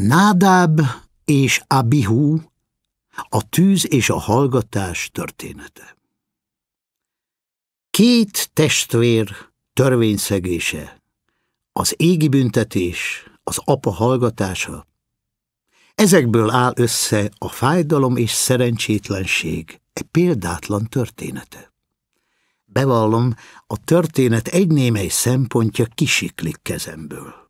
Nádáb és Abihu a tűz és a hallgatás története. Két testvér törvényszegése, az égi büntetés, az apa hallgatása, ezekből áll össze a fájdalom és szerencsétlenség egy példátlan története. Bevallom, a történet egy némely szempontja kisiklik kezemből.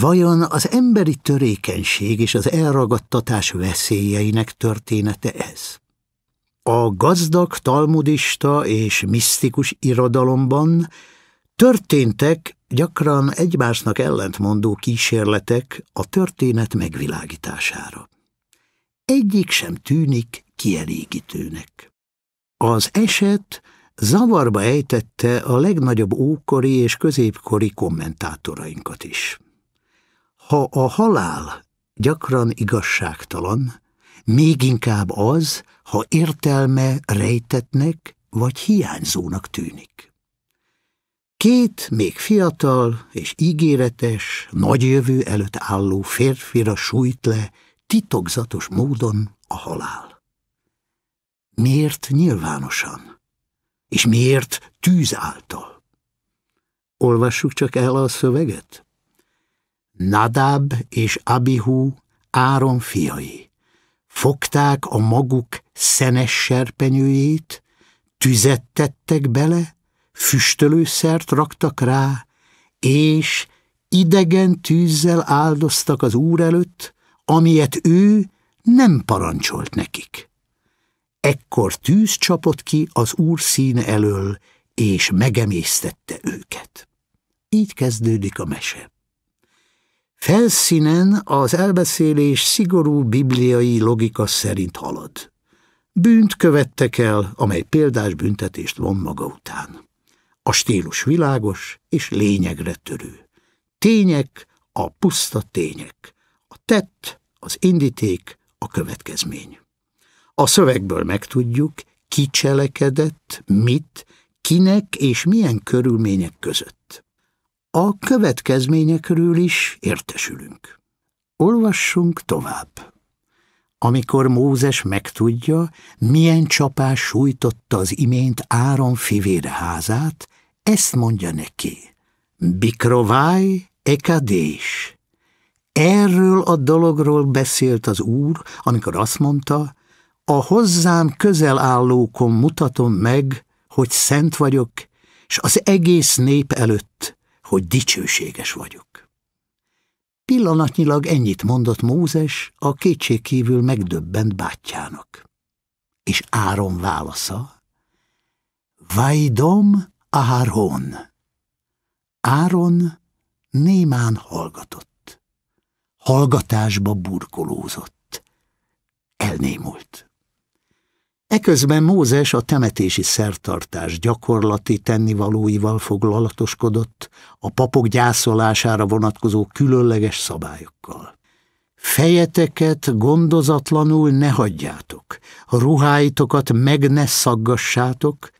Vajon az emberi törékenység és az elragadtatás veszélyeinek története ez? A gazdag talmudista és misztikus irodalomban történtek gyakran egymásnak ellentmondó kísérletek a történet megvilágítására. Egyik sem tűnik kielégítőnek. Az eset zavarba ejtette a legnagyobb ókori és középkori kommentátorainkat is. Ha a halál gyakran igazságtalan, még inkább az, ha értelme rejtetnek vagy hiányzónak tűnik. Két még fiatal és ígéretes, nagy jövő előtt álló férfira sújt le titokzatos módon a halál. Miért nyilvánosan? És miért tűz által? Olvassuk csak el a szöveget. Nadab és Abihu Áron fiai. Fogták a maguk szenes serpenyőjét, tüzet tettek bele, füstölőszert raktak rá, és idegen tűzzel áldoztak az úr előtt, amilyet ő nem parancsolt nekik. Ekkor tűz csapott ki az úr színe elől, és megemésztette őket. Így kezdődik a mesebb. Felszínen az elbeszélés szigorú bibliai logika szerint halad. Bűnt követtek el, amely példás büntetést von maga után. A stílus világos és lényegre törő. Tények a puszta tények. A tett, az indíték, a következmény. A szövegből megtudjuk, ki cselekedett, mit, kinek és milyen körülmények között. A következményekről is értesülünk. Olvassunk tovább. Amikor Mózes megtudja, milyen csapás sújtotta az imént Áron fivére házát, ezt mondja neki. Bikrováj ekadés. Erről a dologról beszélt az úr, amikor azt mondta, a hozzám közel állókon mutatom meg, hogy szent vagyok, és az egész nép előtt hogy dicsőséges vagyok. Pillanatnyilag ennyit mondott Mózes a kívül megdöbbent bátyjának. És Áron válasza, Vajdom Áron. Áron némán hallgatott. Hallgatásba burkolózott. Elnémult. Eközben Mózes a temetési szertartás gyakorlati tennivalóival foglalatoskodott, a papok gyászolására vonatkozó különleges szabályokkal. Fejeteket gondozatlanul ne hagyjátok, a ruháitokat meg ne szaggassátok,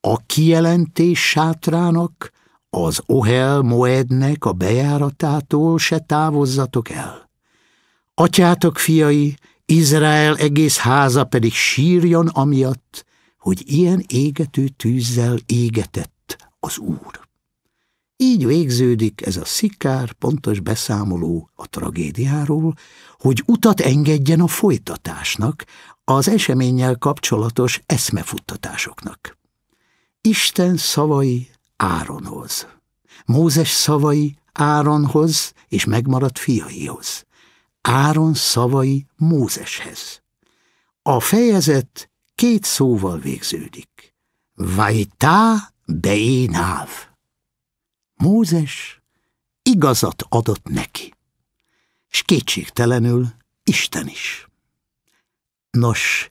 a kijelentés sátrának, az Ohel Moednek a bejáratától se távozzatok el. Atyátok fiai, Izrael egész háza pedig sírjon amiatt, hogy ilyen égető tűzzel égetett az Úr. Így végződik ez a szikár pontos beszámoló a tragédiáról, hogy utat engedjen a folytatásnak, az eseménnyel kapcsolatos eszmefuttatásoknak. Isten szavai Áronhoz, Mózes szavai Áronhoz és megmaradt fiaihoz, Áron szavai Mózeshez. A fejezet két szóval végződik. Vajtá beénáv. Mózes igazat adott neki, és kétségtelenül Isten is. Nos,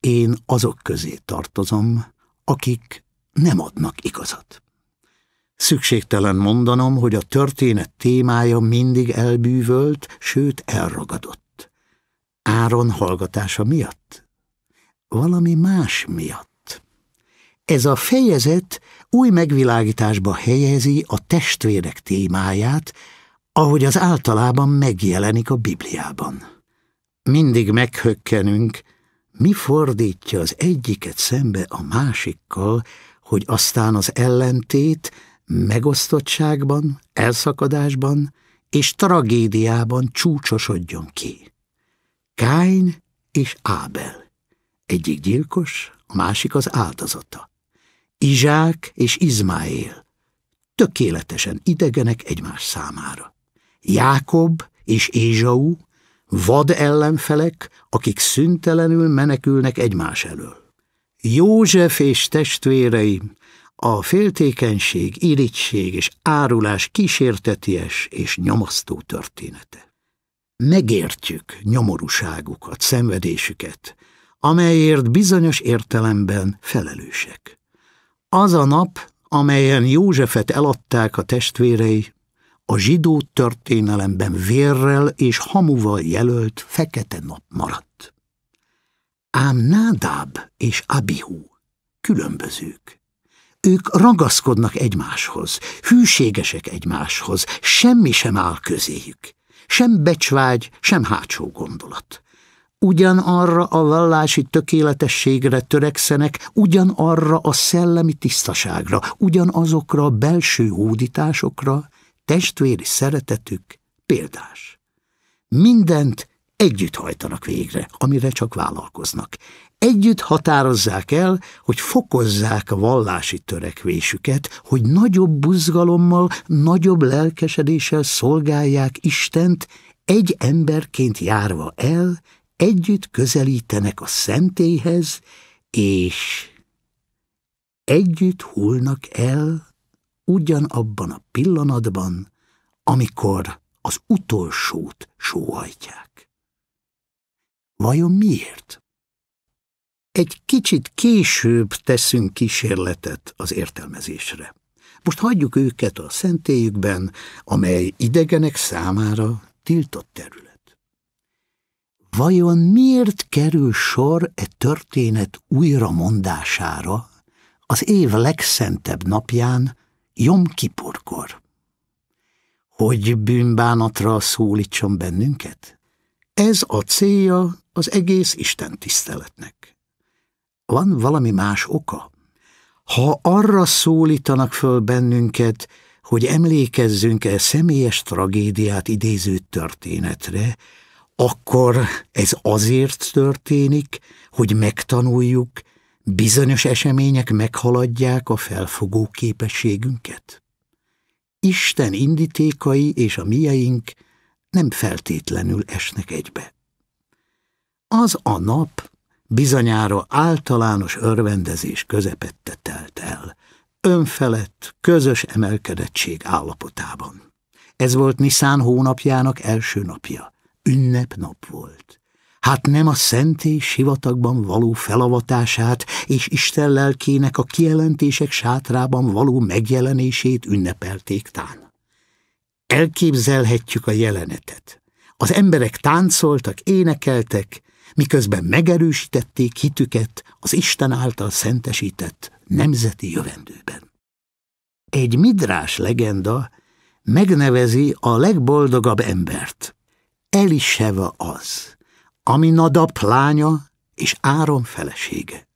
én azok közé tartozom, akik nem adnak igazat. Szükségtelen mondanom, hogy a történet témája mindig elbűvölt, sőt elragadott. Áron hallgatása miatt? Valami más miatt. Ez a fejezet új megvilágításba helyezi a testvérek témáját, ahogy az általában megjelenik a Bibliában. Mindig meghökkenünk, mi fordítja az egyiket szembe a másikkal, hogy aztán az ellentét megosztottságban, elszakadásban és tragédiában csúcsosodjon ki. Káin és Ábel. Egyik gyilkos, a másik az áldozata. Izsák és Izmáél. Tökéletesen idegenek egymás számára. Jákob és Ézsau, vad ellenfelek, akik szüntelenül menekülnek egymás elől. József és testvérei a féltékenység, irigység és árulás kísérteties és nyomasztó története. Megértjük nyomorúságukat, szenvedésüket, amelyért bizonyos értelemben felelősek. Az a nap, amelyen Józsefet eladták a testvérei, a zsidó történelemben vérrel és hamuval jelölt fekete nap maradt. Ám Nádáb és Abihu különbözők. Ők ragaszkodnak egymáshoz, hűségesek egymáshoz, semmi sem áll közéjük. Sem becsvágy, sem hátsó gondolat. Ugyanarra a vallási tökéletességre törekszenek, ugyanarra a szellemi tisztaságra, ugyanazokra a belső hódításokra, testvéri szeretetük példás. Mindent együtt hajtanak végre, amire csak vállalkoznak. Együtt határozzák el, hogy fokozzák a vallási törekvésüket, hogy nagyobb buzgalommal, nagyobb lelkesedéssel szolgálják Istent, egy emberként járva el, együtt közelítenek a szentélyhez, és együtt hullnak el ugyanabban a pillanatban, amikor az utolsót sóhajtják. Vajon miért? Egy kicsit később teszünk kísérletet az értelmezésre. Most hagyjuk őket a szentélyükben, amely idegenek számára tiltott terület. Vajon miért kerül sor e történet újramondására az év legszentebb napján, Jom Kipurkor? Hogy bűnbánatra szólítson bennünket? Ez a célja az egész Isten tiszteletnek. Van valami más oka? Ha arra szólítanak föl bennünket, hogy emlékezzünk el személyes tragédiát idéző történetre, akkor ez azért történik, hogy megtanuljuk, bizonyos események meghaladják a felfogó képességünket. Isten indítékai és a mieink nem feltétlenül esnek egybe. Az a nap, bizonyára általános örvendezés közepette telt el, önfelett, közös emelkedettség állapotában. Ez volt Niszán hónapjának első napja, ünnepnap volt. Hát nem a szentély sivatagban való felavatását és Isten lelkének a kijelentések sátrában való megjelenését ünnepelték tán. Elképzelhetjük a jelenetet. Az emberek táncoltak, énekeltek, miközben megerősítették hitüket az Isten által szentesített nemzeti jövendőben. Egy midrás legenda megnevezi a legboldogabb embert. Eliseva az, ami Nadab lánya és Áron felesége.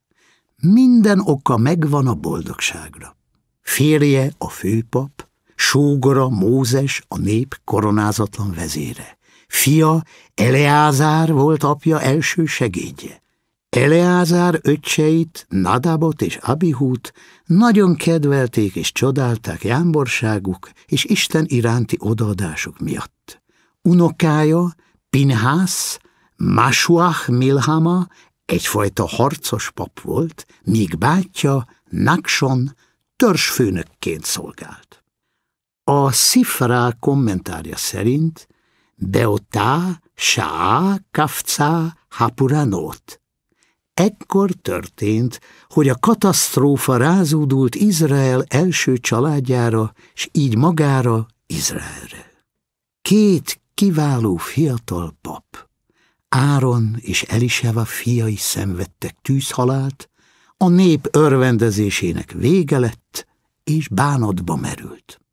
Minden oka megvan a boldogságra. Férje a főpap, sógora Mózes a nép koronázatlan vezére. Fia Eleázár volt apja első segédje. Eleázár öccseit, Nadabot és Abihút nagyon kedvelték és csodálták jámborságuk és Isten iránti odaadásuk miatt. Unokája, Pinhász, Masuach Milhama egyfajta harcos pap volt, míg bátyja, Nakson törzsfőnökként szolgált. A Szifrá kommentárja szerint Beotá, Sá, Kafcá, Hapuranót. Ekkor történt, hogy a katasztrófa rázódult Izrael első családjára, s így magára, Izraelre. Két kiváló fiatal pap, Áron és Eliseva fiai szenvedtek tűzhalált, a nép örvendezésének vége lett, és bánatba merült.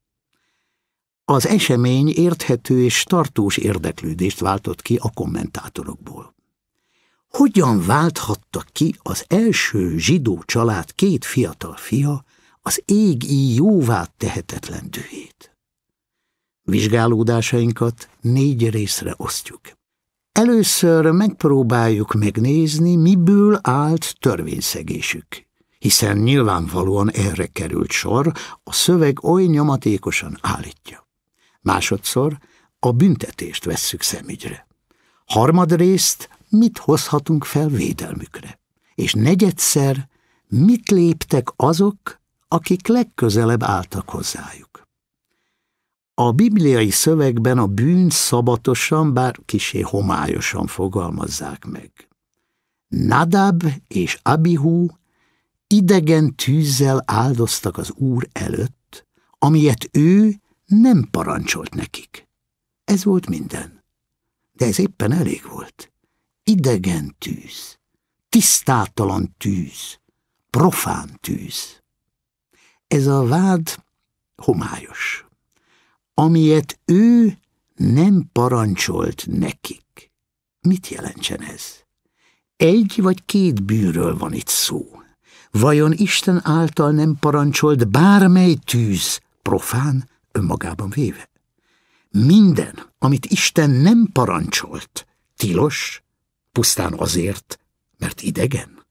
Az esemény érthető és tartós érdeklődést váltott ki a kommentátorokból. Hogyan válthatta ki az első zsidó család két fiatal fia az égi jóvá tehetetlen dühét? Vizsgálódásainkat négy részre osztjuk. Először megpróbáljuk megnézni, miből állt törvényszegésük, hiszen nyilvánvalóan erre került sor, a szöveg oly nyomatékosan állítja. Másodszor a büntetést vesszük szemügyre. Harmadrészt mit hozhatunk fel védelmükre. És negyedszer mit léptek azok, akik legközelebb álltak hozzájuk. A bibliai szövegben a bűn szabatosan, bár kisé homályosan fogalmazzák meg. Nadab és Abihu idegen tűzzel áldoztak az úr előtt, amilyet ő nem parancsolt nekik. Ez volt minden. De ez éppen elég volt. Idegen tűz, tisztátalan tűz, profán tűz. Ez a vád homályos. Amilyet ő nem parancsolt nekik. Mit jelentsen ez? Egy vagy két bűről van itt szó. Vajon Isten által nem parancsolt bármely tűz profán? önmagában véve. Minden, amit Isten nem parancsolt, tilos, pusztán azért, mert idegen.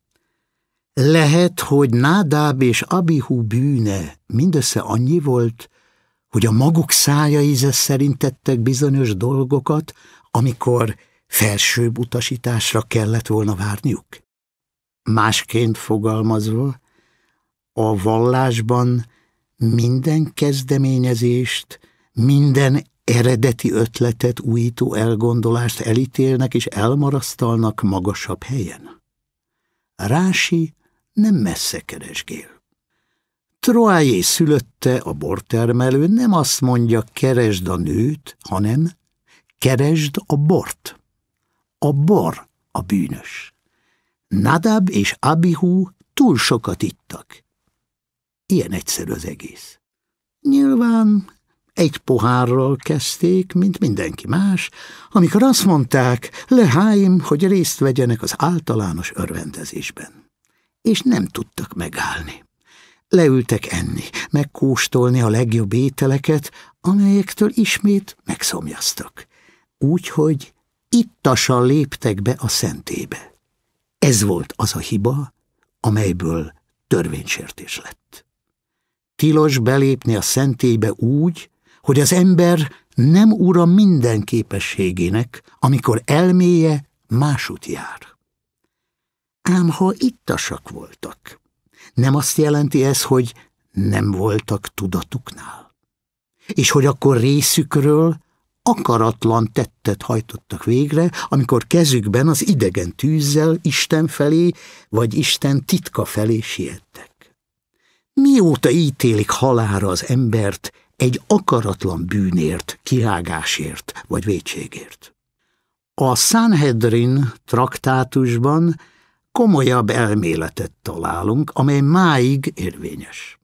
Lehet, hogy Nádáb és Abihu bűne mindössze annyi volt, hogy a maguk szája íze szerint tettek bizonyos dolgokat, amikor felsőbb utasításra kellett volna várniuk. Másként fogalmazva, a vallásban Mm-hmm. minden kezdeményezést, minden eredeti ötletet, újító elgondolást elítélnek és elmarasztalnak magasabb helyen. Rási nem messze keresgél. Troájé szülötte, a bortermelő nem azt mondja, keresd a nőt, hanem keresd a bort. A bor a bűnös. Nadab és Abihu túl sokat ittak. Ilyen egyszerű az egész. Nyilván egy pohárral kezdték, mint mindenki más, amikor azt mondták leháim, hogy részt vegyenek az általános örvendezésben. És nem tudtak megállni. Leültek enni, megkóstolni a legjobb ételeket, amelyektől ismét megszomjaztak. Úgyhogy ittasan léptek be a szentébe. Ez volt az a hiba, amelyből törvénysértés lett. Tilos belépni a szentélybe úgy, hogy az ember nem ura minden képességének, amikor elméje másút jár. Ám ha ittasak voltak, nem azt jelenti ez, hogy nem voltak tudatuknál, és hogy akkor részükről akaratlan tettet hajtottak végre, amikor kezükben az idegen tűzzel Isten felé vagy Isten titka felé siettek. Mióta ítélik halára az embert egy akaratlan bűnért, kihágásért vagy vétségért? A Sanhedrin traktátusban komolyabb elméletet találunk, amely máig érvényes.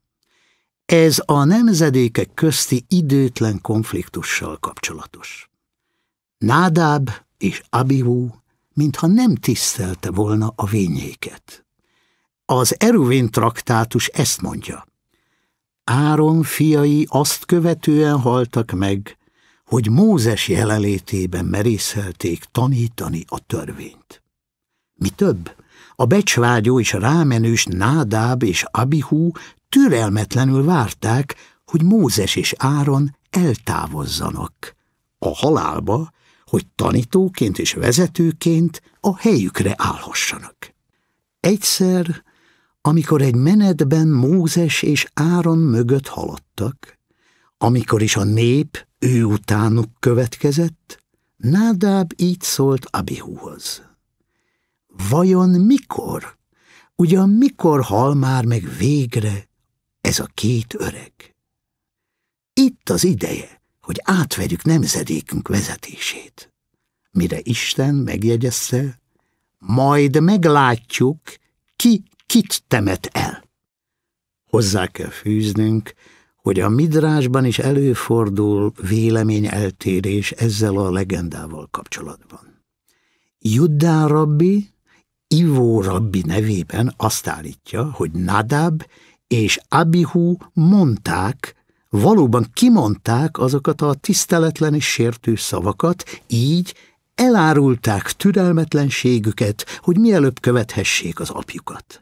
Ez a nemzedékek közti időtlen konfliktussal kapcsolatos. Nádáb és Abihu mintha nem tisztelte volna a vényéket. Az Eruvin traktátus ezt mondja. Áron fiai azt követően haltak meg, hogy Mózes jelenlétében merészelték tanítani a törvényt. Mi több, a becsvágyó és rámenős Nádáb és Abihú türelmetlenül várták, hogy Mózes és Áron eltávozzanak a halálba, hogy tanítóként és vezetőként a helyükre állhassanak. Egyszer amikor egy menetben Mózes és Áron mögött haladtak, amikor is a nép ő utánuk következett, Nádáb így szólt Abihúhoz. Vajon mikor, ugyan mikor hal már meg végre ez a két öreg? Itt az ideje, hogy átvegyük nemzedékünk vezetését. Mire Isten megjegyezte, majd meglátjuk, ki kit temet el? Hozzá kell fűznünk, hogy a midrásban is előfordul véleményeltérés ezzel a legendával kapcsolatban. Juddá rabbi, Ivó rabbi nevében azt állítja, hogy Nadab és Abihu mondták, valóban kimondták azokat a tiszteletlen és sértő szavakat, így elárulták türelmetlenségüket, hogy mielőbb követhessék az apjukat.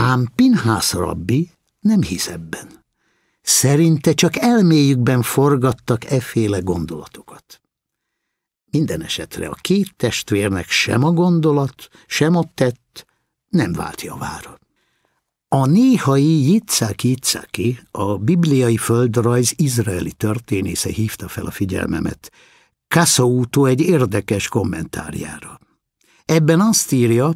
Ám Pinhász rabbi nem hisz ebben. Szerinte csak elméjükben forgattak efféle gondolatokat. Minden esetre a két testvérnek sem a gondolat, sem a tett nem vált javára. A néhai Yitzhak Yitzhaki, a bibliai földrajz izraeli történésze hívta fel a figyelmemet, Kassautó egy érdekes kommentárjára. Ebben azt írja,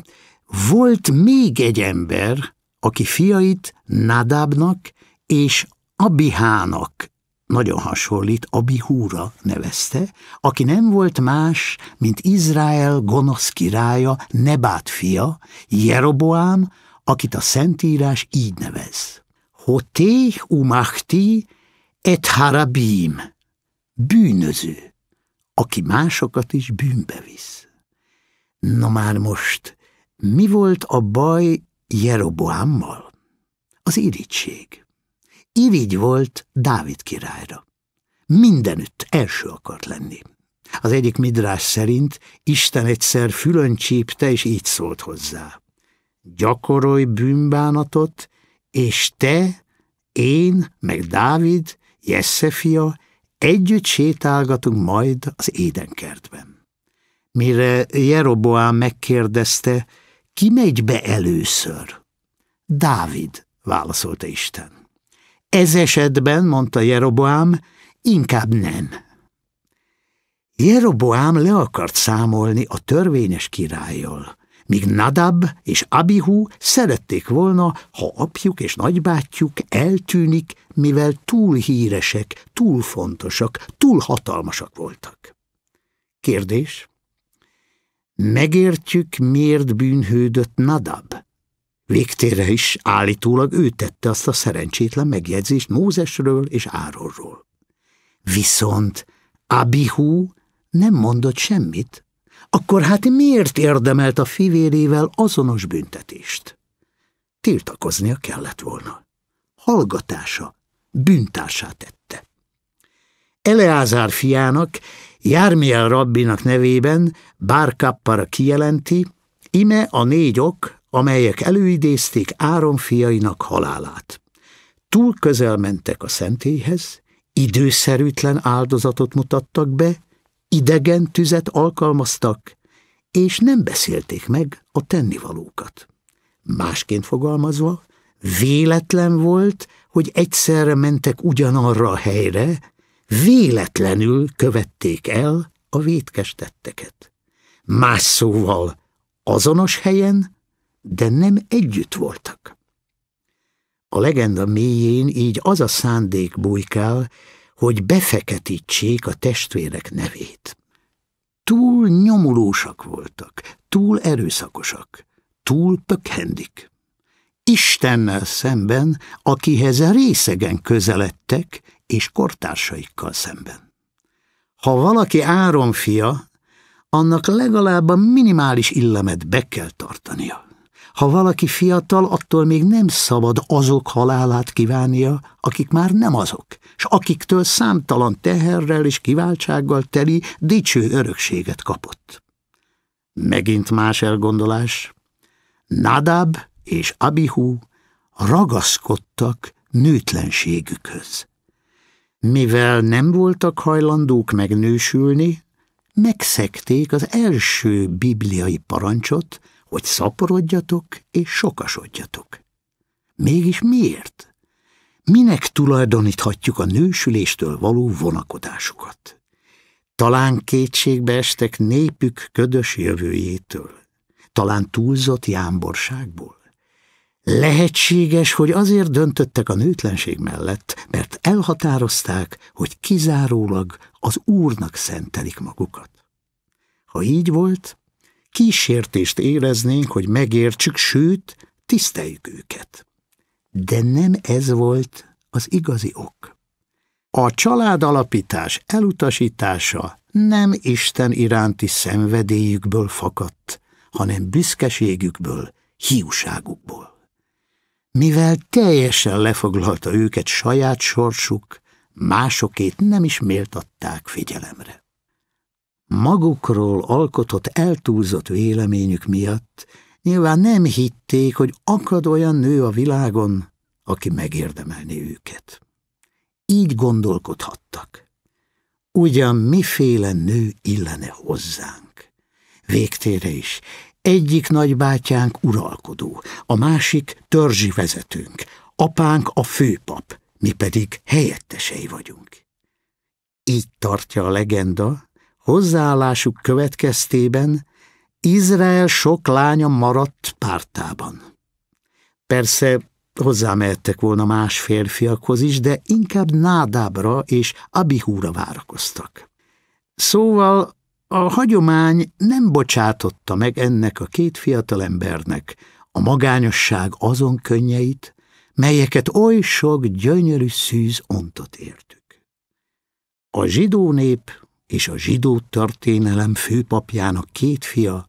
volt még egy ember, aki fiait Nadábnak és Abihának, nagyon hasonlít, Abihúra nevezte, aki nem volt más, mint Izrael gonosz királya Nebát fia, Jeroboám, akit a Szentírás így nevez. Hoté umachti et harabim, bűnöző, aki másokat is bűnbe visz. Na már most mi volt a baj Jeroboámmal? Az irigység. Irigy volt Dávid királyra. Mindenütt első akart lenni. Az egyik midrás szerint Isten egyszer fülön csípte, és így szólt hozzá. Gyakorolj bűnbánatot, és te, én, meg Dávid, Jesse fia, együtt sétálgatunk majd az édenkertben. Mire Jeroboám megkérdezte, ki megy be először? Dávid, válaszolta Isten. Ez esetben, mondta Jeroboám, inkább nem. Jeroboám le akart számolni a törvényes királyjal, míg Nadab és Abihu szerették volna, ha apjuk és nagybátyjuk eltűnik, mivel túl híresek, túl fontosak, túl hatalmasak voltak. Kérdés? Megértjük, miért bűnhődött Nadab. Végtére is állítólag ő tette azt a szerencsétlen megjegyzést Mózesről és Áronról. Viszont Abihu nem mondott semmit, akkor hát miért érdemelt a fivérével azonos büntetést? Tiltakoznia kellett volna. Hallgatása bűntársá tette. Eleázár fiának Jármiel rabbinak nevében Bárkappara kijelenti, ime a négy ok, amelyek előidézték Áron fiainak halálát. Túl közel mentek a szentélyhez, időszerűtlen áldozatot mutattak be, idegen tüzet alkalmaztak, és nem beszélték meg a tennivalókat. Másként fogalmazva, véletlen volt, hogy egyszerre mentek ugyanarra a helyre, véletlenül követték el a vétkes tetteket. Más szóval azonos helyen, de nem együtt voltak. A legenda mélyén így az a szándék bujkál, hogy befeketítsék a testvérek nevét. Túl nyomulósak voltak, túl erőszakosak, túl pökhendik. Istennel szemben, akihez részegen közeledtek, és kortársaikkal szemben. Ha valaki Áron fia, annak legalább a minimális illemet be kell tartania. Ha valaki fiatal, attól még nem szabad azok halálát kívánnia, akik már nem azok, s akiktől számtalan teherrel és kiváltsággal teli dicső örökséget kapott. Megint más elgondolás. Nadab és Abihu ragaszkodtak nőtlenségükhöz. Mivel nem voltak hajlandók megnősülni, megszekték az első bibliai parancsot, hogy szaporodjatok és sokasodjatok. Mégis miért? Minek tulajdoníthatjuk a nősüléstől való vonakodásukat? Talán kétségbe estek népük ködös jövőjétől, talán túlzott jámborságból. Lehetséges, hogy azért döntöttek a nőtlenség mellett, mert elhatározták, hogy kizárólag az Úrnak szentelik magukat. Ha így volt, kísértést éreznénk, hogy megértsük, sőt, tiszteljük őket. De nem ez volt az igazi ok. A családalapítás elutasítása nem Isten iránti szenvedélyükből fakadt, hanem büszkeségükből, hiúságukból mivel teljesen lefoglalta őket saját sorsuk, másokét nem is méltatták figyelemre. Magukról alkotott eltúlzott véleményük miatt nyilván nem hitték, hogy akad olyan nő a világon, aki megérdemelni őket. Így gondolkodhattak. Ugyan miféle nő illene hozzánk? Végtére is egyik nagybátyánk uralkodó, a másik törzsi vezetőnk, apánk a főpap, mi pedig helyettesei vagyunk. Így tartja a legenda, hozzáállásuk következtében Izrael sok lánya maradt pártában. Persze hozzámehettek volna más férfiakhoz is, de inkább Nádábra és Abihúra várakoztak. Szóval a hagyomány nem bocsátotta meg ennek a két fiatalembernek a magányosság azon könnyeit, melyeket oly sok gyönyörű szűz ontot értük. A zsidó nép és a zsidó történelem főpapjának két fia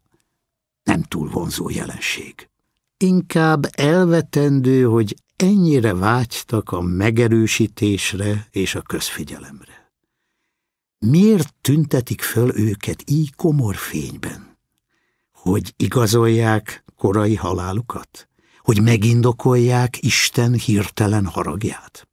nem túl vonzó jelenség. Inkább elvetendő, hogy ennyire vágytak a megerősítésre és a közfigyelemre. Miért tüntetik föl őket így komor fényben? Hogy igazolják korai halálukat? Hogy megindokolják Isten hirtelen haragját?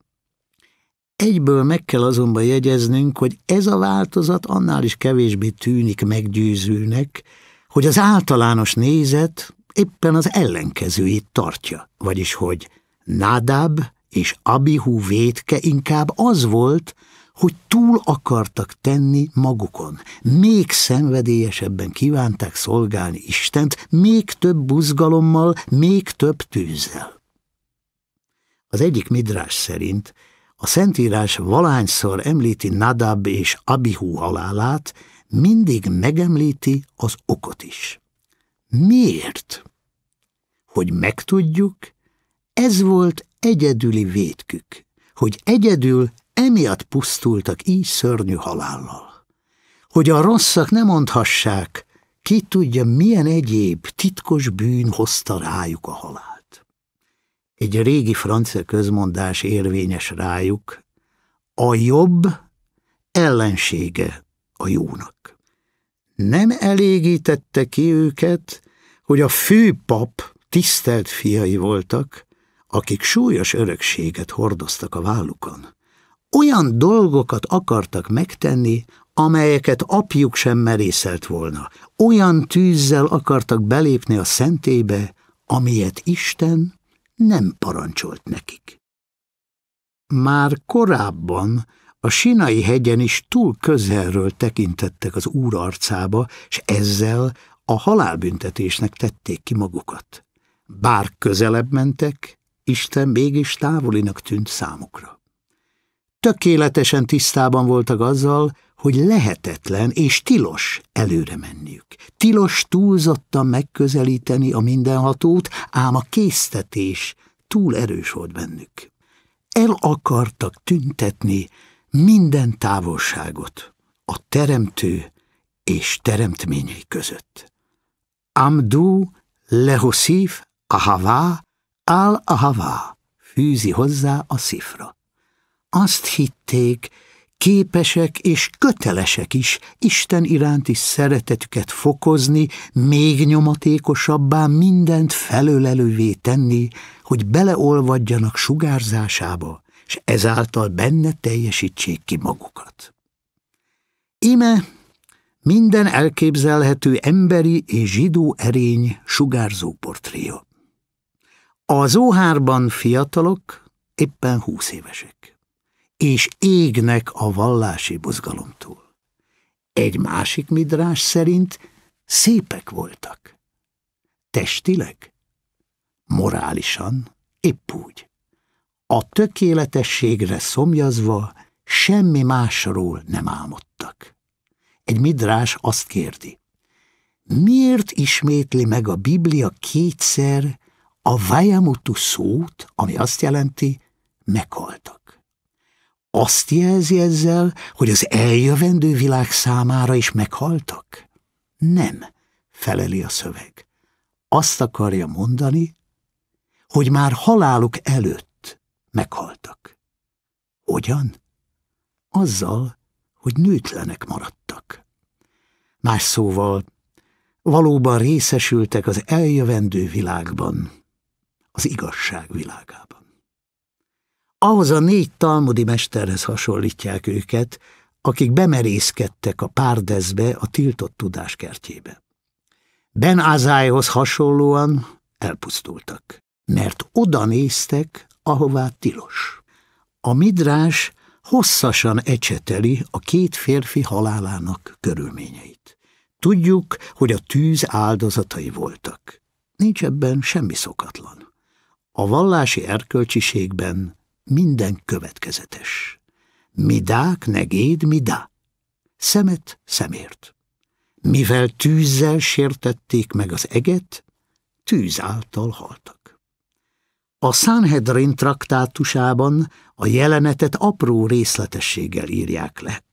Egyből meg kell azonban jegyeznünk, hogy ez a változat annál is kevésbé tűnik meggyőzőnek, hogy az általános nézet éppen az ellenkezőjét tartja, vagyis hogy Nadab és Abihu vétke inkább az volt, hogy túl akartak tenni magukon, még szenvedélyesebben kívánták szolgálni Istent, még több buzgalommal, még több tűzzel. Az egyik midrás szerint a Szentírás valányszor említi Nadab és Abihu halálát, mindig megemlíti az okot is. Miért? Hogy megtudjuk, ez volt egyedüli védkük, hogy egyedül emiatt pusztultak így szörnyű halállal. Hogy a rosszak nem mondhassák, ki tudja, milyen egyéb titkos bűn hozta rájuk a halált. Egy régi francia közmondás érvényes rájuk, a jobb ellensége a jónak. Nem elégítette ki őket, hogy a fő pap tisztelt fiai voltak, akik súlyos örökséget hordoztak a vállukon. Olyan dolgokat akartak megtenni, amelyeket apjuk sem merészelt volna. Olyan tűzzel akartak belépni a szentébe, amilyet Isten nem parancsolt nekik. Már korábban a Sinai hegyen is túl közelről tekintettek az úr arcába, és ezzel a halálbüntetésnek tették ki magukat. Bár közelebb mentek, Isten mégis távolinak tűnt számukra. Tökéletesen tisztában voltak azzal, hogy lehetetlen és tilos előre menniük. Tilos túlzottan megközelíteni a mindenhatót, ám a késztetés túl erős volt bennük. El akartak tüntetni minden távolságot a teremtő és teremtményei között. Amdú lehoszív ahavá, áll ahavá, fűzi hozzá a szifra. Azt hitték, képesek és kötelesek is Isten iránti szeretetüket fokozni, még nyomatékosabbá mindent felölelővé tenni, hogy beleolvadjanak sugárzásába, és ezáltal benne teljesítsék ki magukat. Ime minden elképzelhető emberi és zsidó erény sugárzó portréja. A zóhárban fiatalok, éppen húsz évesek és égnek a vallási buzgalomtól. Egy másik midrás szerint szépek voltak. Testileg? Morálisan? Épp úgy. A tökéletességre szomjazva semmi másról nem álmodtak. Egy midrás azt kérdi, miért ismétli meg a Biblia kétszer a vajamutu szót, ami azt jelenti, meghaltak? Azt jelzi ezzel, hogy az eljövendő világ számára is meghaltak? Nem, feleli a szöveg. Azt akarja mondani, hogy már haláluk előtt meghaltak. Hogyan? Azzal, hogy nőtlenek maradtak. Más szóval, valóban részesültek az eljövendő világban, az igazság világában. Ahhoz a négy talmudi mesterhez hasonlítják őket, akik bemerészkedtek a párdezbe, a tiltott tudás kertjébe. Ben Azályhoz hasonlóan elpusztultak, mert oda néztek, ahová tilos. A midrás hosszasan ecseteli a két férfi halálának körülményeit. Tudjuk, hogy a tűz áldozatai voltak. Nincs ebben semmi szokatlan. A vallási erkölcsiségben minden következetes. Midák negéd midá, szemet szemért. Mivel tűzzel sértették meg az eget, tűz által haltak. A Sanhedrin traktátusában a jelenetet apró részletességgel írják le.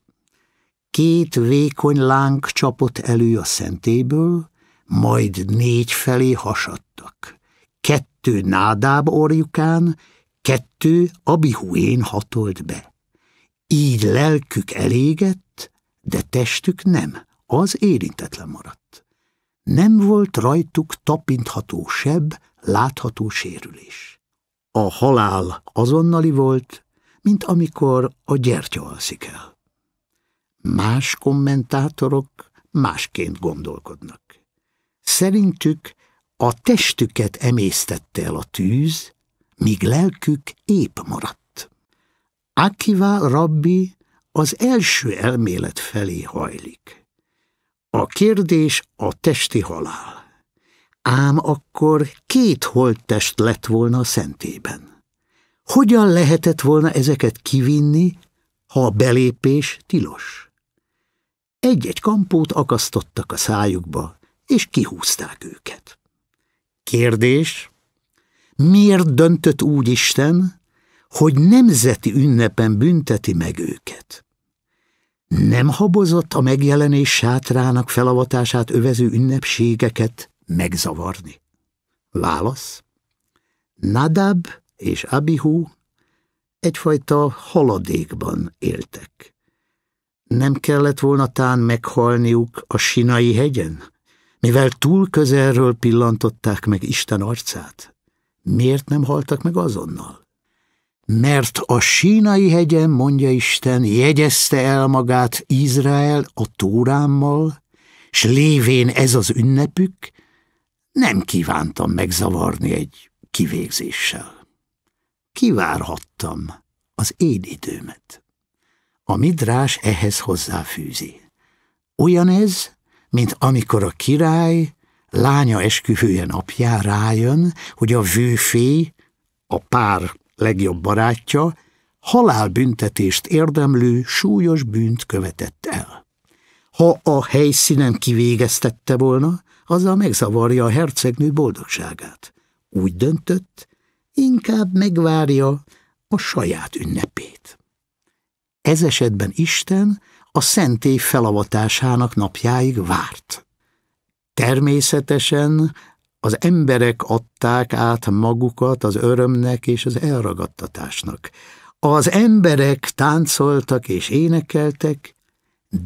Két vékony láng csapott elő a szentéből, majd négy felé hasadtak. Kettő nádáb orjukán, Kettő abihuén hatolt be. Így lelkük elégett, de testük nem, az érintetlen maradt. Nem volt rajtuk tapintható sebb, látható sérülés. A halál azonnali volt, mint amikor a gyertya alszik el. Más kommentátorok másként gondolkodnak. Szerintük a testüket emésztette el a tűz, míg lelkük épp maradt. Akiva rabbi az első elmélet felé hajlik. A kérdés a testi halál. Ám akkor két holttest lett volna a szentében. Hogyan lehetett volna ezeket kivinni, ha a belépés tilos? Egy-egy kampót akasztottak a szájukba, és kihúzták őket. Kérdés, Miért döntött úgy Isten, hogy nemzeti ünnepen bünteti meg őket? Nem habozott a megjelenés sátrának felavatását övező ünnepségeket megzavarni? Válasz. Nadab és Abihu egyfajta haladékban éltek. Nem kellett volna tán meghalniuk a sinai hegyen, mivel túl közelről pillantották meg Isten arcát? Miért nem haltak meg azonnal? Mert a sínai hegyen, mondja Isten, jegyezte el magát Izrael a Tórámmal, s lévén ez az ünnepük, nem kívántam megzavarni egy kivégzéssel. Kivárhattam az én időmet. A midrás ehhez hozzáfűzi. Olyan ez, mint amikor a király lánya esküvője napján rájön, hogy a vőfé, a pár legjobb barátja, halálbüntetést érdemlő súlyos bűnt követett el. Ha a helyszínen kivégeztette volna, azzal megzavarja a hercegnő boldogságát. Úgy döntött, inkább megvárja a saját ünnepét. Ez esetben Isten a szentély felavatásának napjáig várt. Természetesen az emberek adták át magukat az örömnek és az elragadtatásnak. Az emberek táncoltak és énekeltek,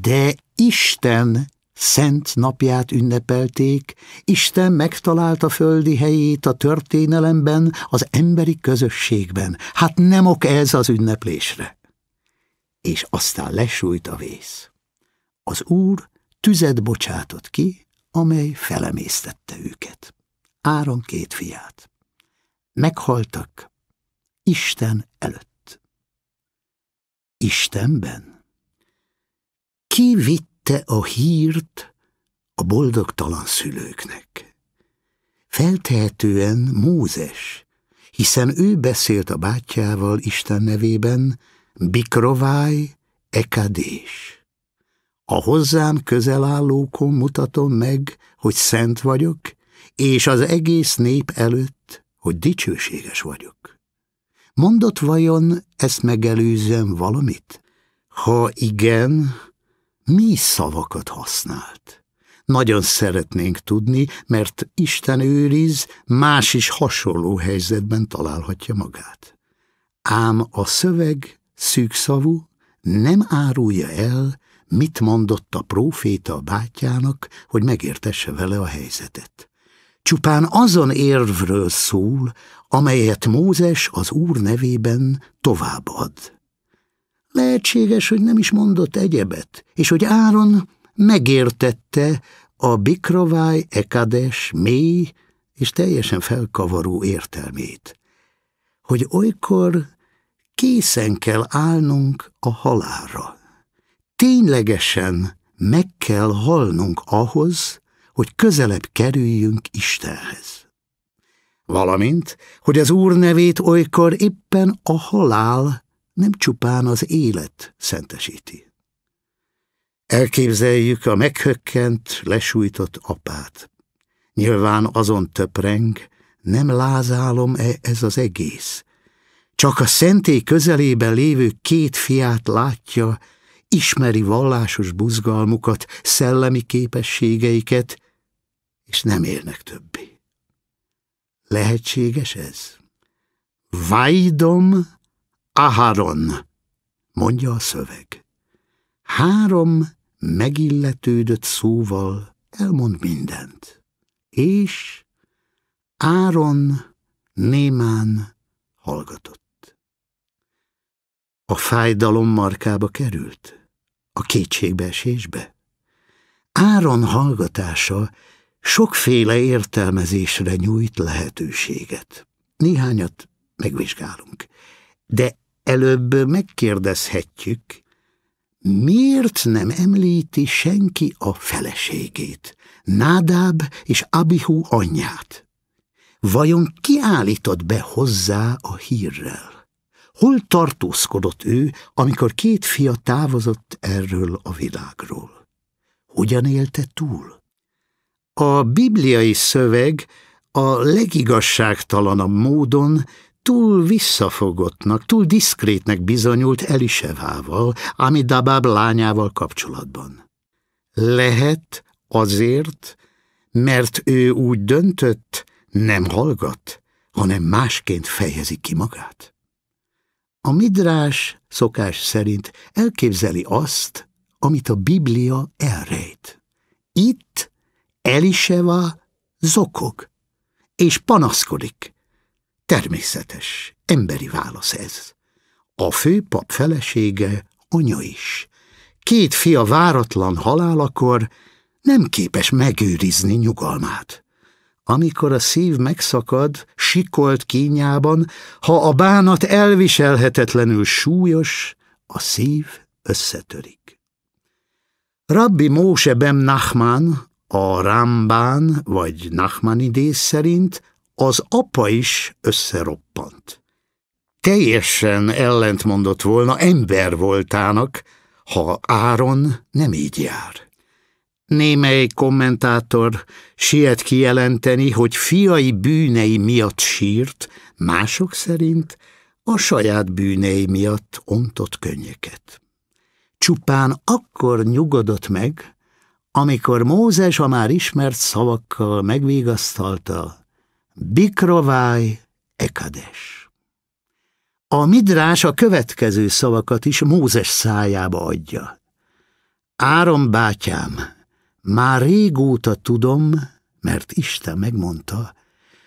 de Isten szent napját ünnepelték, Isten megtalálta földi helyét a történelemben, az emberi közösségben. Hát nem ok ez az ünneplésre. És aztán lesújt a vész. Az Úr tüzet bocsátott ki, amely felemésztette őket. Áron két fiát. Meghaltak Isten előtt. Istenben? Ki vitte a hírt a boldogtalan szülőknek? Feltehetően Mózes, hiszen ő beszélt a bátyjával Isten nevében, Bikrovály, Ekadés. A hozzám közel állókon mutatom meg, hogy szent vagyok, és az egész nép előtt, hogy dicsőséges vagyok. Mondott vajon ezt megelőzem valamit? Ha igen, mi szavakat használt? Nagyon szeretnénk tudni, mert Isten őriz, más is hasonló helyzetben találhatja magát. Ám a szöveg szűkszavú nem árulja el, mit mondott a próféta a bátyának, hogy megértesse vele a helyzetet. Csupán azon érvről szól, amelyet Mózes az Úr nevében továbbad. Lehetséges, hogy nem is mondott egyebet, és hogy Áron megértette a Bikraváj Ekades mély és teljesen felkavaró értelmét, hogy olykor készen kell állnunk a halálra. Ténylegesen meg kell halnunk ahhoz, hogy közelebb kerüljünk Istenhez. Valamint, hogy az Úr nevét olykor éppen a halál, nem csupán az élet szentesíti. Elképzeljük a meghökkent, lesújtott apát. Nyilván azon töpreng, nem lázálom-e ez az egész. Csak a szentély közelében lévő két fiát látja, ismeri vallásos buzgalmukat, szellemi képességeiket, és nem élnek többi. Lehetséges ez? Vajdom Aharon, mondja a szöveg. Három megilletődött szóval elmond mindent. És Áron némán hallgatott. A fájdalom markába került a kétségbeesésbe? Áron hallgatása sokféle értelmezésre nyújt lehetőséget. Néhányat megvizsgálunk, de előbb megkérdezhetjük, miért nem említi senki a feleségét, Nádáb és Abihu anyját? Vajon állított be hozzá a hírrel? Hol tartózkodott ő, amikor két fia távozott erről a világról? Hogyan élte túl? A bibliai szöveg a legigazságtalanabb módon túl visszafogottnak, túl diszkrétnek bizonyult Elisevával, Amidabáb lányával kapcsolatban. Lehet azért, mert ő úgy döntött, nem hallgat, hanem másként fejezi ki magát. A midrás szokás szerint elképzeli azt, amit a Biblia elrejt. Itt Eliseva zokog, és panaszkodik. Természetes, emberi válasz ez. A fő pap felesége anya is. Két fia váratlan halálakor nem képes megőrizni nyugalmát. Amikor a szív megszakad, sikolt kínjában, ha a bánat elviselhetetlenül súlyos, a szív összetörik. Rabbi Móse ben Nachman, a Rambán vagy Nachmanidész szerint az apa is összeroppant. Teljesen ellentmondott volna ember voltának, ha Áron nem így jár. Némely kommentátor siet kijelenteni, hogy fiai bűnei miatt sírt, mások szerint a saját bűnei miatt ontott könnyeket. Csupán akkor nyugodott meg, amikor Mózes a már ismert szavakkal megvégasztalta, Bikrovály Ekades. A midrás a következő szavakat is Mózes szájába adja. Áron bátyám, már régóta tudom, mert Isten megmondta,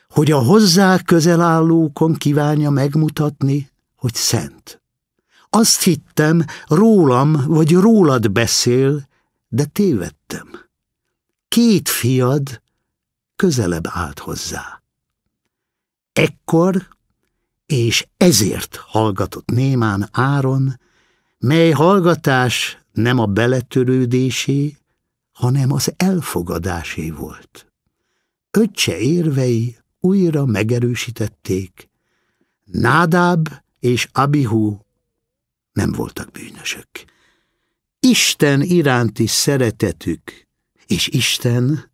hogy a hozzá közel állókon kívánja megmutatni, hogy szent. Azt hittem, rólam vagy rólad beszél, de tévedtem. Két fiad közelebb állt hozzá. Ekkor és ezért hallgatott némán Áron, mely hallgatás nem a beletörődésé, hanem az elfogadásé volt. Öccse érvei újra megerősítették, Nádáb és Abihu nem voltak bűnösök. Isten iránti szeretetük és Isten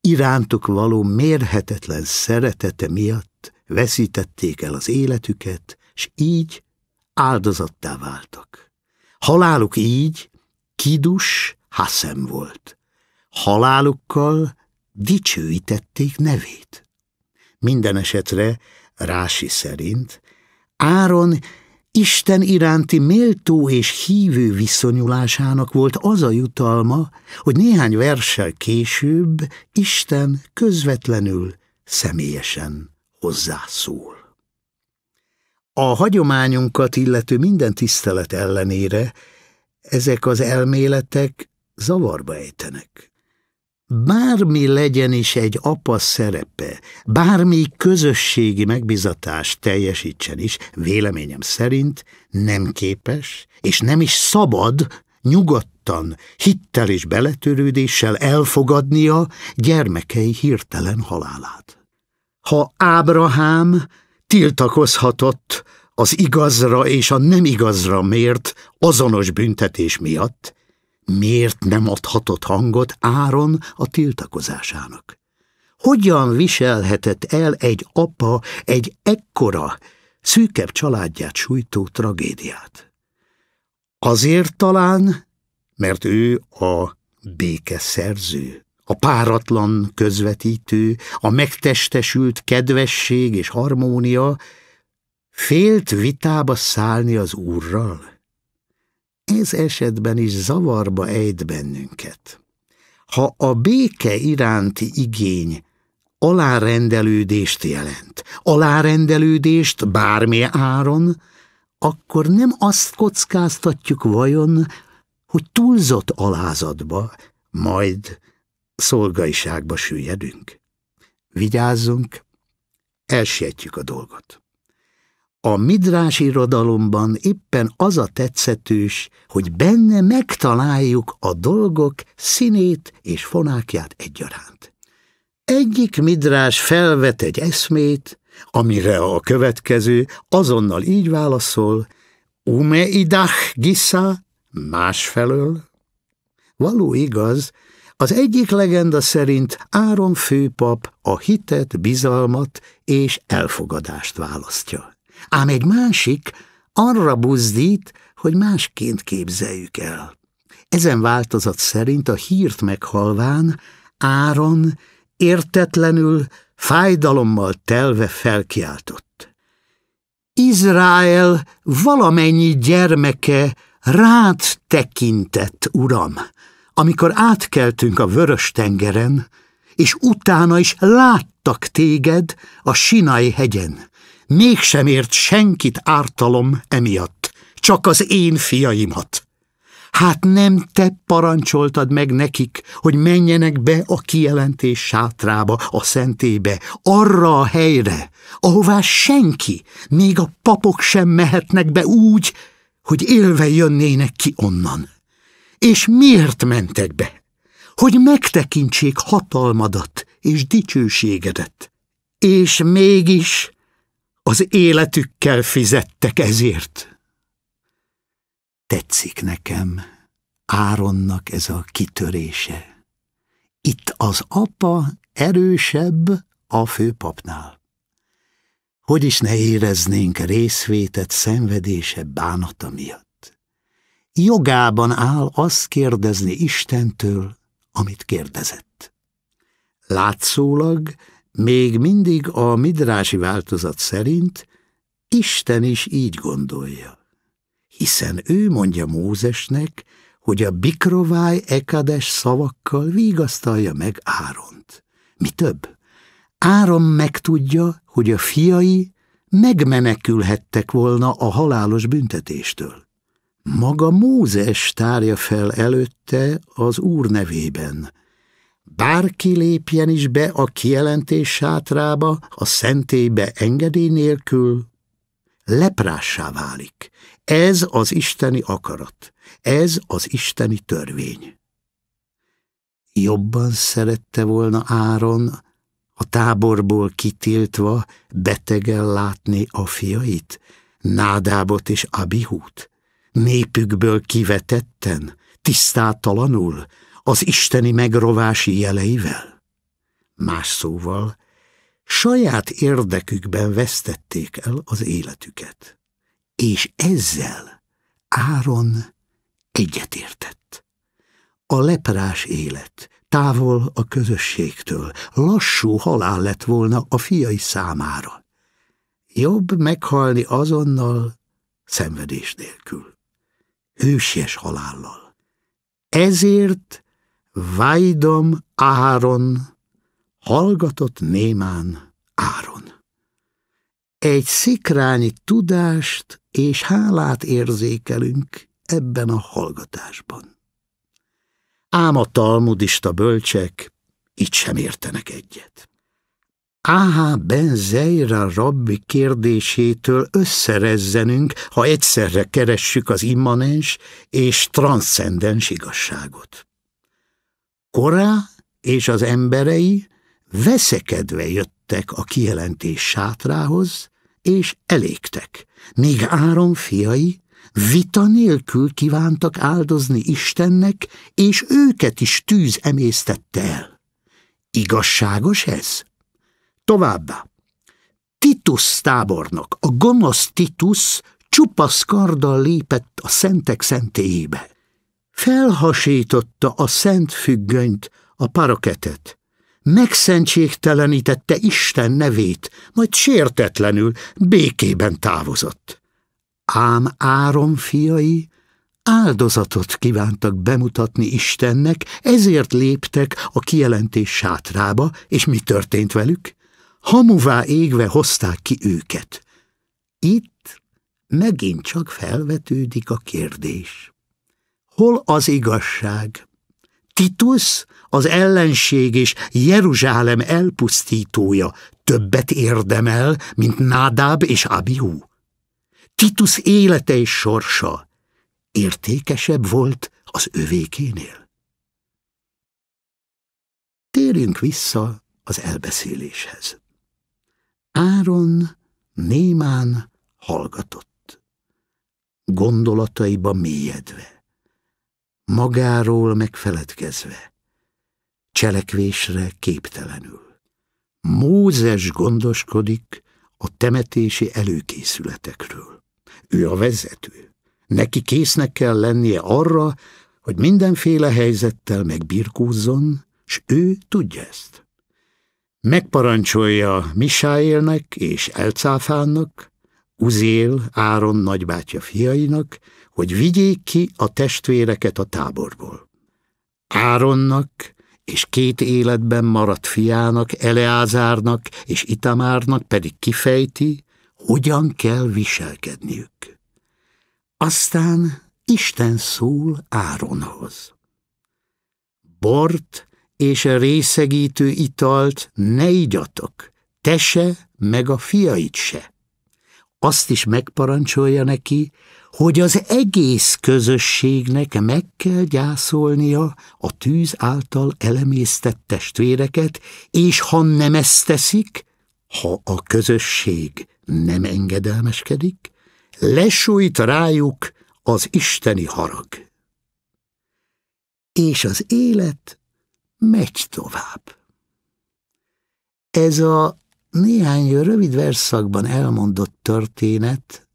irántuk való mérhetetlen szeretete miatt veszítették el az életüket, s így áldozattá váltak. Haláluk így Kidus Hassem volt, Halálukkal dicsőítették nevét. Minden esetre Rási szerint Áron Isten iránti méltó és hívő viszonyulásának volt az a jutalma, hogy néhány verssel később Isten közvetlenül, személyesen hozzászól. A hagyományunkat illető minden tisztelet ellenére ezek az elméletek zavarba ejtenek. Bármi legyen is egy apa szerepe, bármi közösségi megbizatás teljesítsen is, véleményem szerint nem képes, és nem is szabad nyugodtan, hittel és beletörődéssel elfogadnia gyermekei hirtelen halálát. Ha Ábrahám tiltakozhatott az igazra és a nem igazra mért azonos büntetés miatt, Miért nem adhatott hangot Áron a tiltakozásának? Hogyan viselhetett el egy apa egy ekkora, szűkebb családját sújtó tragédiát? Azért talán, mert ő a békeszerző, a páratlan közvetítő, a megtestesült kedvesség és harmónia, félt vitába szállni az úrral? ez esetben is zavarba ejt bennünket. Ha a béke iránti igény alárendelődést jelent, alárendelődést bármi áron, akkor nem azt kockáztatjuk vajon, hogy túlzott alázatba, majd szolgaiságba süllyedünk. Vigyázzunk, elsietjük a dolgot. A midrás irodalomban éppen az a tetszetős, hogy benne megtaláljuk a dolgok színét és fonákját egyaránt. Egyik midrás felvet egy eszmét, amire a következő azonnal így válaszol, ume idach gissa, másfelől. Való igaz, az egyik legenda szerint Áron főpap a hitet, bizalmat és elfogadást választja ám egy másik arra buzdít, hogy másként képzeljük el. Ezen változat szerint a hírt meghalván Áron értetlenül, fájdalommal telve felkiáltott. Izrael valamennyi gyermeke rád tekintett, uram, amikor átkeltünk a vörös tengeren, és utána is láttak téged a Sinai hegyen mégsem ért senkit ártalom emiatt, csak az én fiaimat. Hát nem te parancsoltad meg nekik, hogy menjenek be a kijelentés sátrába, a szentébe, arra a helyre, ahová senki, még a papok sem mehetnek be úgy, hogy élve jönnének ki onnan. És miért mentek be? Hogy megtekintsék hatalmadat és dicsőségedet. És mégis az életükkel fizettek ezért. Tetszik nekem Áronnak ez a kitörése. Itt az apa erősebb a főpapnál. Hogy is ne éreznénk részvétet szenvedése bánata miatt? Jogában áll azt kérdezni Istentől, amit kérdezett. Látszólag még mindig a midrási változat szerint Isten is így gondolja, hiszen ő mondja Mózesnek, hogy a bikrovály ekades szavakkal vigasztalja meg Áront. Mi több, Áron megtudja, hogy a fiai megmenekülhettek volna a halálos büntetéstől. Maga Mózes tárja fel előtte az Úr nevében, Bárki lépjen is be a kijelentés sátrába, a szentélybe engedély nélkül, leprássá válik. Ez az isteni akarat, ez az isteni törvény. Jobban szerette volna Áron, a táborból kitiltva, betegen látni a fiait, Nádábot és Abihút, népükből kivetetten, tisztátalanul, az isteni megrovási jeleivel? Más szóval, saját érdekükben vesztették el az életüket. És ezzel Áron egyetértett. A leprás élet, távol a közösségtől, lassú halál lett volna a fiai számára. Jobb meghalni azonnal, szenvedés nélkül. Hősies halállal. Ezért Vajdom Áron, hallgatott némán Áron. Egy szikrányi tudást és hálát érzékelünk ebben a hallgatásban. Ám a talmudista bölcsek itt sem értenek egyet. Áhá Ben Zeira rabbi kérdésétől összerezzenünk, ha egyszerre keressük az immanens és transzcendens igazságot. Korá és az emberei veszekedve jöttek a kijelentés sátrához, és elégtek. Még Áron fiai vita nélkül kívántak áldozni Istennek, és őket is tűz emésztette el. Igazságos ez? Továbbá. Titus tábornok, a gonosz Titus csupasz karddal lépett a szentek szentélyébe. Felhasította a szent függönyt, a paraketet. Megszentségtelenítette Isten nevét, majd sértetlenül, békében távozott. Ám Áron fiai áldozatot kívántak bemutatni Istennek, ezért léptek a kijelentés sátrába, és mi történt velük? Hamuvá égve hozták ki őket. Itt megint csak felvetődik a kérdés. Hol az igazság? Titus, az ellenség és Jeruzsálem elpusztítója többet érdemel, mint Nádáb és Abihu. Titus élete és sorsa értékesebb volt az övékénél. Térjünk vissza az elbeszéléshez. Áron némán hallgatott, gondolataiba mélyedve magáról megfeledkezve, cselekvésre képtelenül. Mózes gondoskodik a temetési előkészületekről. Ő a vezető. Neki késznek kell lennie arra, hogy mindenféle helyzettel megbirkózzon, s ő tudja ezt. Megparancsolja Misáélnek és Elcáfánnak, Uzél Áron nagybátyja fiainak, hogy vigyék ki a testvéreket a táborból. Áronnak és két életben maradt fiának, Eleázárnak és Itamárnak pedig kifejti, hogyan kell viselkedniük. Aztán Isten szól Áronhoz. Bort és a részegítő italt ne igyatok, te se, meg a fiait se azt is megparancsolja neki, hogy az egész közösségnek meg kell gyászolnia a tűz által elemésztett testvéreket, és ha nem ezt teszik, ha a közösség nem engedelmeskedik, lesújt rájuk az isteni harag. És az élet megy tovább. Ez a néhány rövid verszakban elmondott történet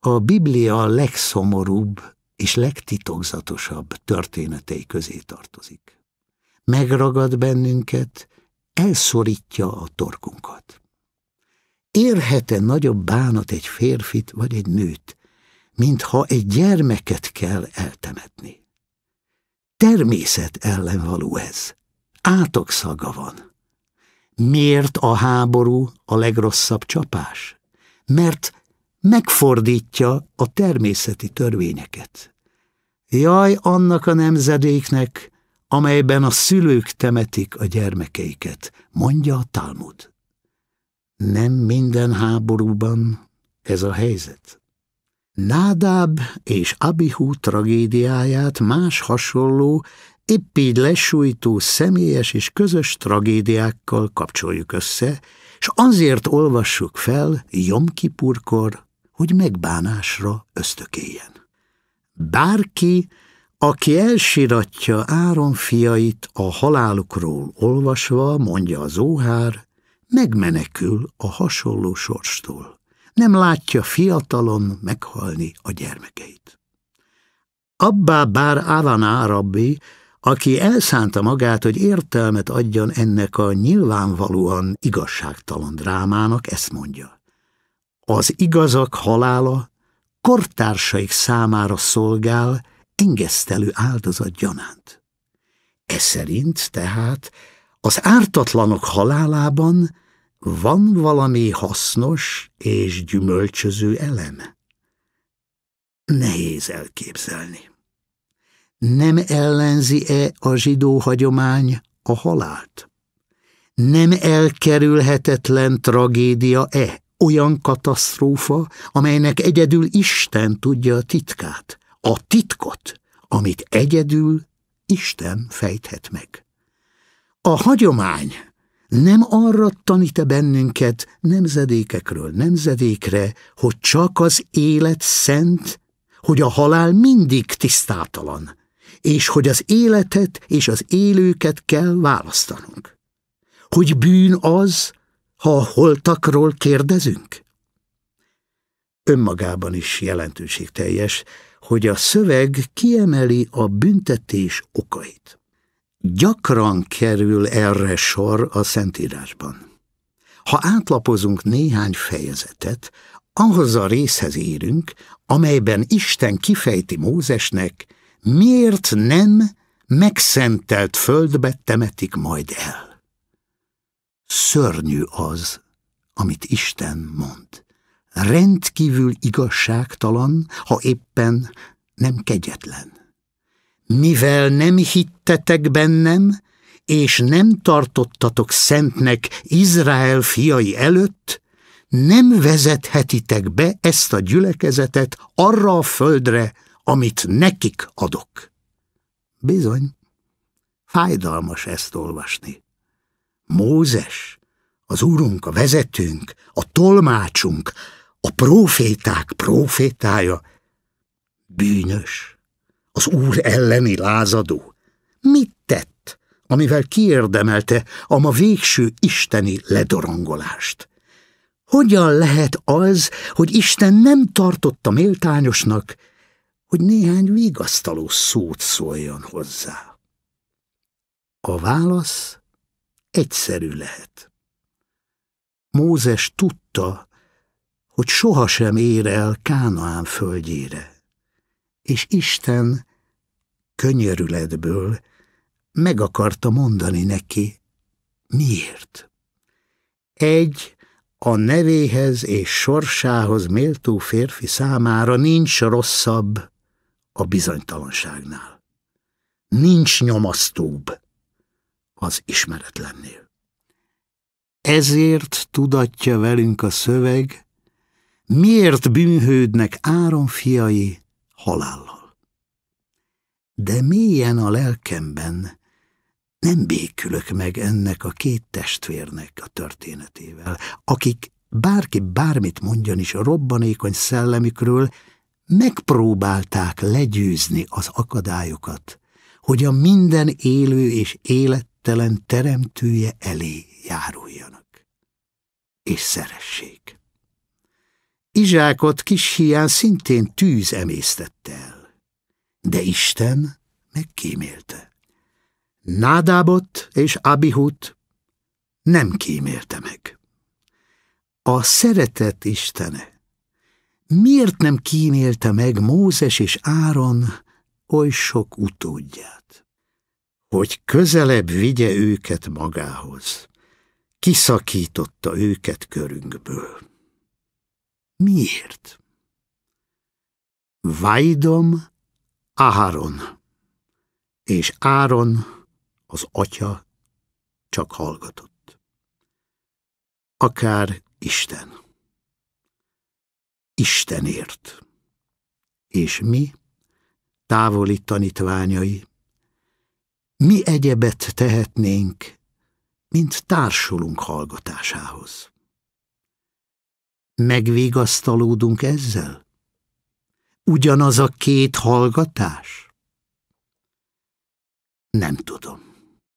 a Biblia legszomorúbb és legtitokzatosabb történetei közé tartozik. Megragad bennünket, elszorítja a torkunkat. Érhet-e nagyobb bánat egy férfit vagy egy nőt, mintha egy gyermeket kell eltemetni? Természet ellen való ez. Átok szaga van. Miért a háború a legrosszabb csapás? Mert megfordítja a természeti törvényeket. Jaj annak a nemzedéknek, amelyben a szülők temetik a gyermekeiket, mondja a Talmud. Nem minden háborúban ez a helyzet. Nádáb és Abihu tragédiáját más hasonló, épp így lesújtó személyes és közös tragédiákkal kapcsoljuk össze, és azért olvassuk fel Jomkipurkor, hogy megbánásra ösztökéljen. Bárki, aki elsiratja Áron fiait a halálukról olvasva, mondja az óhár, megmenekül a hasonló sorstól. Nem látja fiatalon meghalni a gyermekeit. Abbá bár Ávana árabbi, aki elszánta magát, hogy értelmet adjon ennek a nyilvánvalóan igazságtalan drámának, ezt mondja. Az igazak halála kortársaik számára szolgál engesztelő áldozat gyanánt. E szerint tehát az ártatlanok halálában van valami hasznos és gyümölcsöző elem. Nehéz elképzelni. Nem ellenzi-e a zsidó hagyomány a halált? Nem elkerülhetetlen tragédia-e olyan katasztrófa, amelynek egyedül Isten tudja a titkát, a titkot, amit egyedül Isten fejthet meg. A hagyomány nem arra tanít -e bennünket nemzedékekről nemzedékre, hogy csak az élet szent, hogy a halál mindig tisztátalan, és hogy az életet és az élőket kell választanunk. Hogy bűn az, ha a holtakról kérdezünk? Önmagában is jelentőségteljes, hogy a szöveg kiemeli a büntetés okait. Gyakran kerül erre sor a Szentírásban. Ha átlapozunk néhány fejezetet, ahhoz a részhez érünk, amelyben Isten kifejti Mózesnek, miért nem megszentelt földbe temetik majd el? Szörnyű az, amit Isten mond. Rendkívül igazságtalan, ha éppen nem kegyetlen. Mivel nem hittetek bennem, és nem tartottatok szentnek Izrael fiai előtt, nem vezethetitek be ezt a gyülekezetet arra a földre, amit nekik adok. Bizony, fájdalmas ezt olvasni. Mózes, az úrunk, a vezetőnk, a tolmácsunk, a proféták profétája, bűnös, az úr elleni lázadó. Mit tett, amivel kiérdemelte a ma végső isteni ledorongolást? Hogyan lehet az, hogy Isten nem tartotta méltányosnak, hogy néhány vigasztaló szót szóljon hozzá. A válasz egyszerű lehet. Mózes tudta, hogy sohasem ér el Kánaán földjére, és Isten könyörületből meg akarta mondani neki, miért. Egy, a nevéhez és sorsához méltó férfi számára nincs rosszabb, a bizonytalanságnál. Nincs nyomasztóbb az ismeretlennél. Ezért tudatja velünk a szöveg, miért bűnhődnek Áron fiai halállal. De mélyen a lelkemben nem békülök meg ennek a két testvérnek a történetével, akik bárki bármit mondjon is a robbanékony szellemükről, megpróbálták legyőzni az akadályokat, hogy a minden élő és élettelen teremtője elé járuljanak. És szeressék. Izsákot kis hián szintén tűz emésztette el, de Isten megkímélte. Nádábot és Abihut nem kímélte meg. A szeretet Istene miért nem kímélte meg Mózes és Áron oly sok utódját? Hogy közelebb vigye őket magához. Kiszakította őket körünkből. Miért? Vajdom Áron, és Áron, az atya, csak hallgatott. Akár Isten. Istenért. És mi, távoli tanítványai, mi egyebet tehetnénk, mint társulunk hallgatásához. Megvigasztalódunk ezzel? Ugyanaz a két hallgatás? Nem tudom.